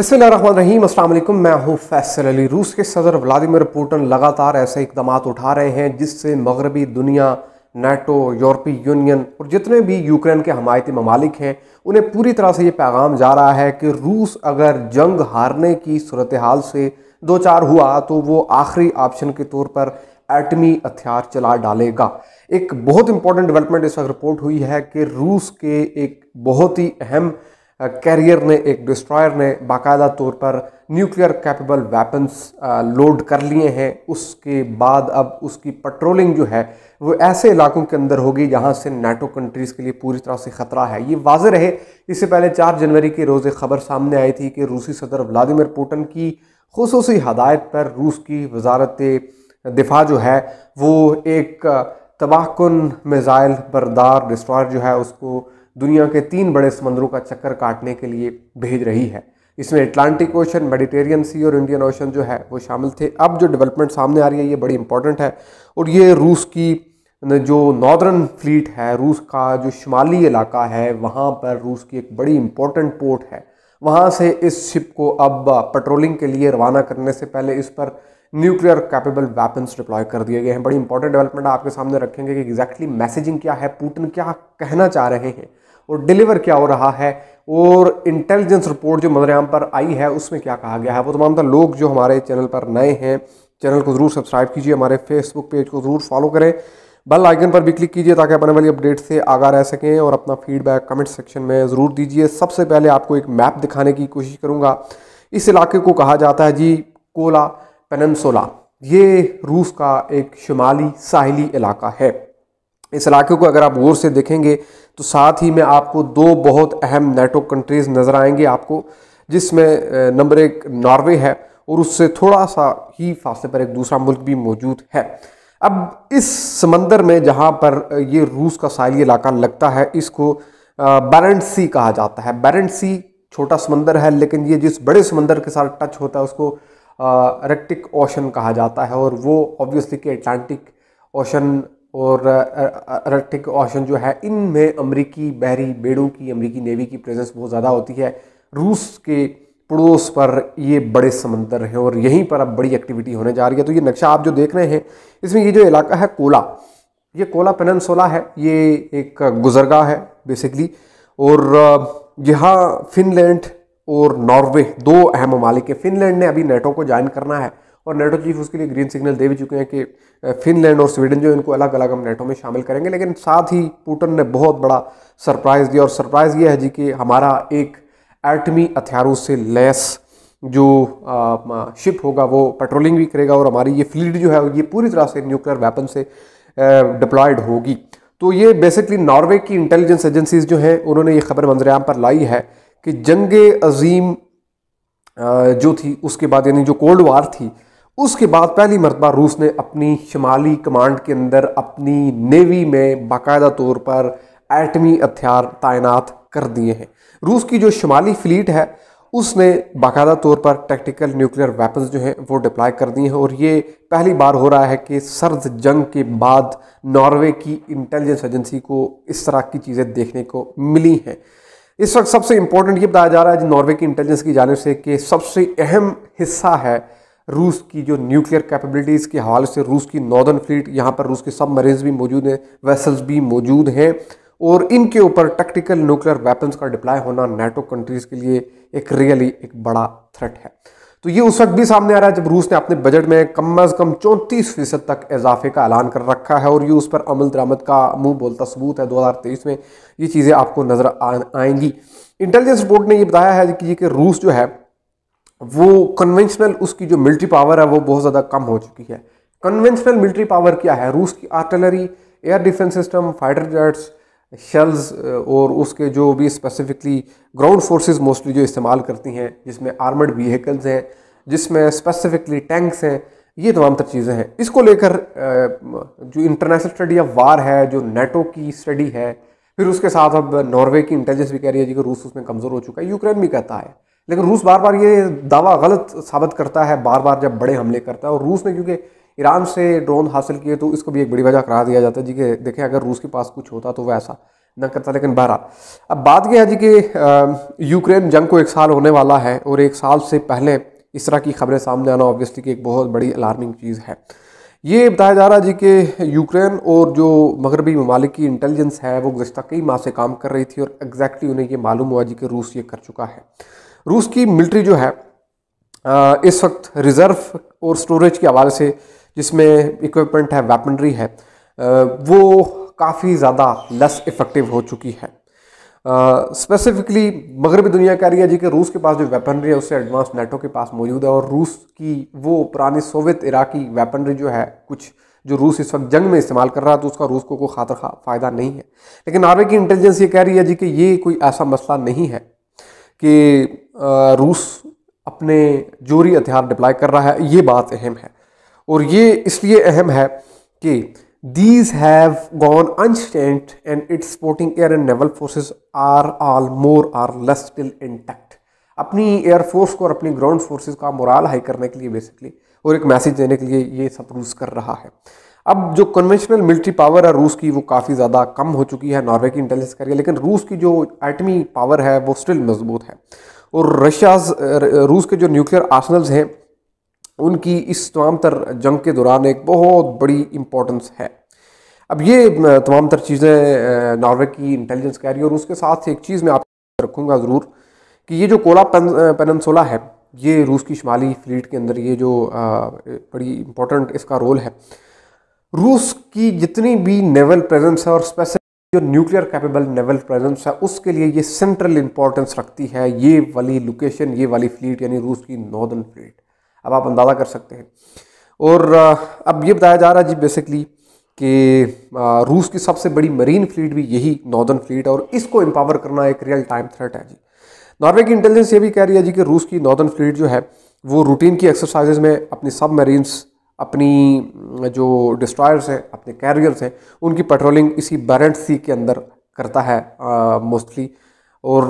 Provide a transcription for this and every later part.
रहीम अल्लाम मैं हूँ फैसल अली रूस के सदर व्लादिमिर पुटिन लगातार ऐसे इकदाम उठा रहे हैं जिससे मगरबी दुनिया नाटो यूरोपीय यूनियन और जितने भी यूक्रेन के हमायती ममालिक हैं उन्हें पूरी तरह से ये पैगाम जा रहा है कि रूस अगर जंग हारने की सूरत हाल से दो चार हुआ तो वो आखिरी ऑप्शन के तौर पर एटमी हथियार चला डालेगा एक बहुत इंपॉर्टेंट डेवलपमेंट इस वक्त रिपोर्ट हुई है कि रूस के एक बहुत ही अहम कैरियर ने एक डिस्ट्रॉयर ने बाकायदा तौर पर न्यूक्लियर कैपेबल वेपन्स लोड कर लिए हैं उसके बाद अब उसकी पेट्रोलिंग जो है वो ऐसे इलाकों के अंदर होगी जहाँ से नाटो कंट्रीज़ के लिए पूरी तरह से ख़तरा है ये वाज रहे इससे पहले चार जनवरी के रोज़ खबर सामने आई थी कि रूसी सदर व्लादिमिर पुटिन की खसूस हदायत पर रूस की वजारत दिफा जो है वो एक तबाहकुन मिज़ाइल बरदार डिस्ट्रॉयर जो है उसको दुनिया के तीन बड़े समंदरों का चक्कर काटने के लिए भेज रही है इसमें अटलांटिक ओशन मेडिटेरियन सी और इंडियन ओशन जो है वो शामिल थे अब जो डेवलपमेंट सामने आ रही है ये बड़ी इंपॉर्टेंट है और ये रूस की जो नॉर्दर्न फ्लीट है रूस का जो शुमाली इलाका है वहाँ पर रूस की एक बड़ी इंपॉर्टेंट पोर्ट है वहाँ से इस शिप को अब पेट्रोलिंग के लिए रवाना करने से पहले इस पर न्यूक्लियर कैपेबल वेपन्स डिप्लॉय कर दिए गए हैं बड़ी इंपॉर्टेंट डेवलपमेंट आपके सामने रखेंगे कि एग्जैक्टली मैसेजिंग क्या है पुटिन क्या कहना चाह रहे हैं और डिलीवर क्या हो रहा है और इंटेलिजेंस रिपोर्ट जो मदरयाम पर आई है उसमें क्या कहा गया है वो तमाम लोग जो हमारे चैनल पर नए हैं चैनल को ज़रूर सब्सक्राइब कीजिए हमारे फेसबुक पेज को ज़रूर फॉलो करें बेल आइकन पर भी क्लिक कीजिए ताकि आने वाली अपडेट से आगा रह सकें और अपना फीडबैक कमेंट सेक्शन में ज़रूर दीजिए सबसे पहले आपको एक मैप दिखाने की कोशिश करूँगा इस इलाके को कहा जाता है जी कोला पेनसोला ये रूस का एक शुमाली साहली इलाका है इस इलाके को अगर आप गौर से देखेंगे तो साथ ही में आपको दो बहुत अहम नेटो कंट्रीज़ नज़र आएंगे आपको जिसमें नंबर एक नॉर्वे है और उससे थोड़ा सा ही फासले पर एक दूसरा मुल्क भी मौजूद है अब इस समंदर में जहाँ पर ये रूस का साहली इलाका लगता है इसको बैरेंट सी कहा जाता है बैरेंट सी छोटा समंदर है लेकिन ये जिस बड़े समंदर के साथ टच होता है उसको रेक्टिक ओशन कहा जाता है और वो ऑब्वियसली कि अटलांटिक ओशन और अरक्टिक ओशन जो है इनमें अमरीकी बहरी बेड़ों की अमरीकी नेवी की प्रेजेंस बहुत ज़्यादा होती है रूस के पड़ोस पर ये बड़े समंदर हैं और यहीं पर अब बड़ी एक्टिविटी होने जा रही है तो ये नक्शा आप जो देख रहे हैं इसमें ये जो इलाका है कोला ये कोला पेनसोला है ये एक गुजरगा है बेसिकली और यहाँ फिनलैंड और नॉर्वे दो अहम ममालिक हैं फिनलैंड ने अभी नेटो को ज्वाइन करना है और नेटो चीफ उसके लिए ग्रीन सिग्नल दे भी चुके हैं कि फिनलैंड और स्वीडन जो इनको अलग अलग हम नेटो में शामिल करेंगे लेकिन साथ ही पुटन ने बहुत बड़ा सरप्राइज़ दिया और सरप्राइज़ ये है जी कि हमारा एक एटमी हथियारों से लैस जो आ, शिप होगा वो पेट्रोलिंग भी करेगा और हमारी ये फ्लीट जो है ये पूरी तरह से न्यूक्लियर वेपन से डिप्लॉयड होगी तो ये बेसिकली नॉर्वे की इंटेलिजेंस एजेंसीज जो हैं उन्होंने ये खबर मंजरेआम पर लाई है कि जंग अजीम जो थी उसके बाद यानी जो कोल्ड वार थी उसके बाद पहली मरतबा रूस ने अपनी शुमाली कमांड के अंदर अपनी नेवी में बाकायदा तौर पर एटमी हथियार तैनात कर दिए हैं रूस की जो शुमाली फ्लीट है उसने बाकायदा तौर पर टेक्टिकल न्यूक्लियर वेपन्स जो हैं वो डिप्लाई कर दिए हैं और ये पहली बार हो रहा है कि सर्द जंग के बाद नॉर्वे की इंटेलिजेंस एजेंसी को इस तरह की चीज़ें देखने को मिली हैं इस वक्त सबसे इम्पोर्टेंट ये बताया जा रहा है नॉर्वे की इंटेलिजेंस की जानब से कि सबसे अहम हिस्सा है रूस की जो न्यूक्लियर कैपेबिलिटीज़ के हवाले से रूस की नॉर्दर्न फ्लीट यहाँ पर रूस के सबमरीन्स भी मौजूद हैं वेसल्स भी मौजूद हैं और इनके ऊपर टेक्टिकल न्यूक्लियर वेपन्स का डिप्लाई होना नेटो कंट्रीज़ के लिए एक रियली एक बड़ा थ्रेट है तो ये उस वक्त भी सामने आ रहा है जब रूस ने अपने बजट में कम अज़ कम चौंतीस फीसद तक इजाफे का ऐलान कर रखा है और ये उस पर अमल दरामद का मुंह बोलता सबूत है 2023 में ये चीज़ें आपको नज़र आएंगी इंटेलिजेंस रिपोर्ट ने ये बताया है कि ये कि रूस जो है वो कन्वेंशनल उसकी जो मिलिट्री पावर है वो बहुत ज़्यादा कम हो चुकी है कन्वेंशनल मिलिट्री पावर क्या है रूस की artillery air defence system fighter jets shells और उसके जो भी स्पेसिफिकली ग्राउंड फोर्सेस मोस्टली जो इस्तेमाल करती हैं जिसमें आर्मड व्हीकल्स हैं जिसमें स्पेसिफिकली टैंक्स हैं ये तमाम तर चीज़ें हैं इसको लेकर uh, जो इंटरनेशनल स्टडी ऑफ वार है जो नेटो की स्टडी है फिर उसके साथ अब नॉर्वे की इंटेलिजेंस भी कह रही है जी कि रूस उसमें कमज़ोर हो चुका है यूक्रेन भी कहता है लेकिन रूस बार बार ये दावा गलत साबित करता है बार बार जब बड़े हमले करता है और रूस ने क्योंकि ईरान से ड्रोन हासिल किए तो इसको भी एक बड़ी वजह करार दिया जाता है जी कि देखें अगर रूस के पास कुछ होता तो वह ऐसा न करता लेकिन बहरा अब बात यह है जी कि यूक्रेन जंग को एक साल होने वाला है और एक साल से पहले इस तरह की खबरें सामने आना ऑब्वियसली कि एक बहुत बड़ी अलार्मिंग चीज़ है ये बताया जा रहा है जी कि यूक्रेन और जो मगरबी ममालिक की इंटेलिजेंस है वो गुज्तर कई माह से काम कर रही थी और एग्जैक्टली उन्हें ये मालूम हुआ जी कि रूस ये कर चुका है रूस की मिलिट्री जो है इस वक्त रिज़र्व और स्टोरेज के हवाले से जिसमें इक्विपमेंट है वेपनरी है वो काफ़ी ज़्यादा लेस इफ़ेक्टिव हो चुकी है स्पेसिफिकली मगरबी दुनिया कह रही है जी कि रूस के पास जो वेपनरी है उससे एडवांस नेटो के पास मौजूद है और रूस की वो पुरानी सोवियत इराकी वेपनरी जो है कुछ जो रूस इस वक्त जंग में इस्तेमाल कर रहा है तो उसका रूस को कोई खातर फ़ायदा नहीं है लेकिन नॉर्वे की इंटेलिजेंस ये कह रही है जी कि ये कोई ऐसा मसला नहीं है कि रूस अपने जोरी हथियार डिप्लाई कर रहा है ये बात अहम है और ये इसलिए अहम है कि these have gone and it's sporting air and naval naval are all more or less still still intact अपनी एयर फोर्स को और अपनी ग्राउंड फोर्सेज का मोराल हाई करने के लिए बेसिकली और एक मैसेज देने के लिए ये सब रूस कर रहा है अब जो कन्वेंशनल मिलिट्री पावर है रूस की वो काफ़ी ज़्यादा कम हो चुकी है नॉर्वे की इंटेलिजेंस करिए लेकिन रूस की जो एटमी पावर है वो स्टिल मजबूत है और रशिया रूस के जो न्यूक्लियर आर्सनल्स हैं उनकी इस तमाम तर जंग के दौरान एक बहुत बड़ी इम्पोर्टेंस है अब ये तमाम तर चीज़ें नॉर्वे की इंटेलिजेंस कह रही है और उसके साथ एक चीज़ मैं आप रखूँगा ज़रूर कि ये जो कोला पेनसोला है ये रूस की शुमाली फ्लीट के अंदर ये जो बड़ी इम्पोर्टेंट इसका रोल है रूस की जितनी भी नेवल प्रेजेंस है और स्पेशल जो न्यूक्लियर कैपेबल नेवल प्रेजेंस है उसके लिए ये सेंट्रल इंपॉर्टेंस रखती है ये वाली लोकेशन ये वाली फ्लीट यानी रूस की नॉर्दर्न फ्लीट अब आप अंदाज़ा कर सकते हैं और अब ये बताया जा रहा है जी बेसिकली कि रूस की सबसे बड़ी मरीन फ्लीट भी यही नॉर्दर्न फ्लीट है और इसको एम्पावर करना एक रियल टाइम थ्रेट है जी नॉर्वे की इंटेलिजेंस ये भी कह रही है जी कि रूस की नॉर्दर्न फ्लीट जो है वो रूटीन की एक्सरसाइजेज में अपनी सब मरीन्स अपनी जो डिस्ट्रॉयर्स हैं अपने कैरियर्स हैं उनकी पेट्रोलिंग इसी बैरेंट सी के अंदर करता है मोस्टली और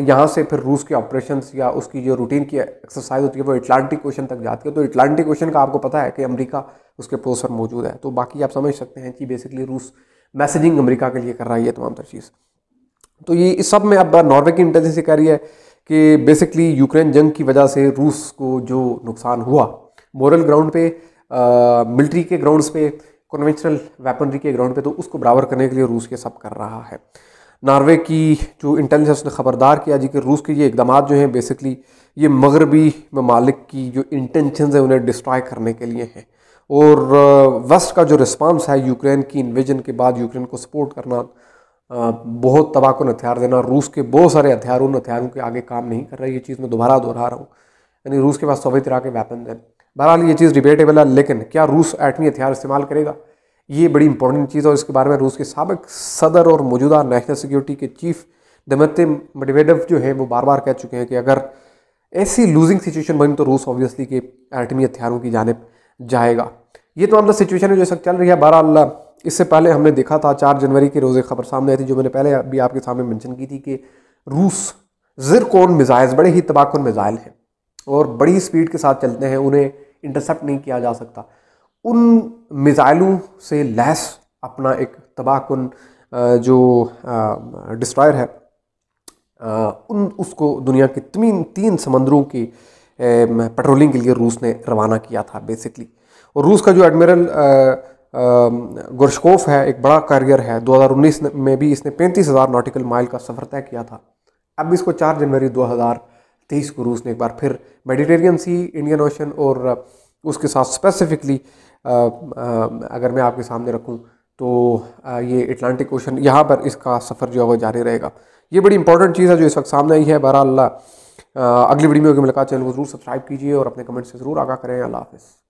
यहाँ से फिर रूस के ऑपरेशन या उसकी जो रूटीन की एक्सरसाइज होती है वो अटलांटिक ओशन तक जाती है तो अटलांटिक ओशन का आपको पता है कि अमेरिका उसके पोस्ट पर मौजूद है तो बाकी आप समझ सकते हैं कि बेसिकली रूस मैसेजिंग अमेरिका के लिए कर रहा है ये तमाम तर चीज़ तो ये इस सब में अब नॉर्वे की इंटेलिजेंस कह रही है कि बेसिकली यूक्रेन जंग की वजह से रूस को जो नुकसान हुआ मॉरल ग्राउंड पे मिलिट्री के ग्राउंड्स पे कन्वेंशनल वेपनरी के ग्राउंड पे तो उसको बराबर करने के लिए रूस ये सब कर रहा है नार्वे की जो इंटेलिजेंस उसने ख़बरदार किया जी कि रूस के ये इकदाम जो हैं बेसिकली ये मगरबी ममालिक की जो इंटेंशन हैं उन्हें डिस्ट्रॉय करने के लिए हैं और वेस्ट का जो रिस्पांस है यूक्रेन की इन्वेजन के बाद यूक्रेन को सपोर्ट करना बहुत तबाहकुन हथियार देना रूस के बहुत सारे हथियार उन हथियारों के आगे काम नहीं कर रहा ये चीज़ मैं दोबारा दोहरा रहा हूँ यानी रूस के पास सभी तरह के वेपन हैं बहरहाल ये चीज़ डिबेटेबल है लेकिन क्या रूस एटमी हथियार इस्तेमाल करेगा ये बड़ी इंपॉर्टेंट चीज़ है और इसके बारे में रूस के सबक सदर और मौजूदा नेशनल सिक्योरिटी के चीफ दमते मडवेडव जो है वो बार बार कह चुके हैं कि अगर ऐसी लूजिंग सिचुएशन बनी तो रूस ऑब्वियसली के एटमी हथियारों की जानब जाएगा ये तो मतलब सिचुएशन है जो चल रही है बहरहाल इससे पहले हमने देखा था चार जनवरी के रोज़ खबर सामने आई थी जो मैंने पहले अभी आपके सामने मैंशन की थी कि रूस कौन मिज़ाइल बड़े ही तबाहकुन मिज़ाइल हैं और बड़ी स्पीड के साथ चलते हैं उन्हें इंटरसेप्ट नहीं किया जा सकता उन मिज़ाइलों से लैस अपना एक तबाहकुन जो डिस्ट्रॉयर है उन उसको दुनिया के तीन तीन समंदरों की पेट्रोलिंग के लिए रूस ने रवाना किया था बेसिकली और रूस का जो एडमिरल गुरशकोफ है एक बड़ा कैरियर है 2019 में भी इसने पैंतीस हज़ार नॉटिकल माइल का सफ़र तय किया था अब इसको 4 जनवरी तेईस को रूस ने एक बार फिर मेडिटेरियन सी इंडियन ओशन और उसके साथ स्पेसिफिकली अगर मैं आपके सामने रखूँ तो ये अटलांटिक ओशन यहाँ पर इसका सफ़र जो है वो जारी रहेगा ये बड़ी इंपॉर्टेंट चीज़ है जो इस वक्त सामने आई है बहरा अगली वीडियो की मुलाकात चैनल को ज़रूर सब्सक्राइब कीजिए और अपने कमेंट से ज़रूर आगा करें अल्लाह हाफिज़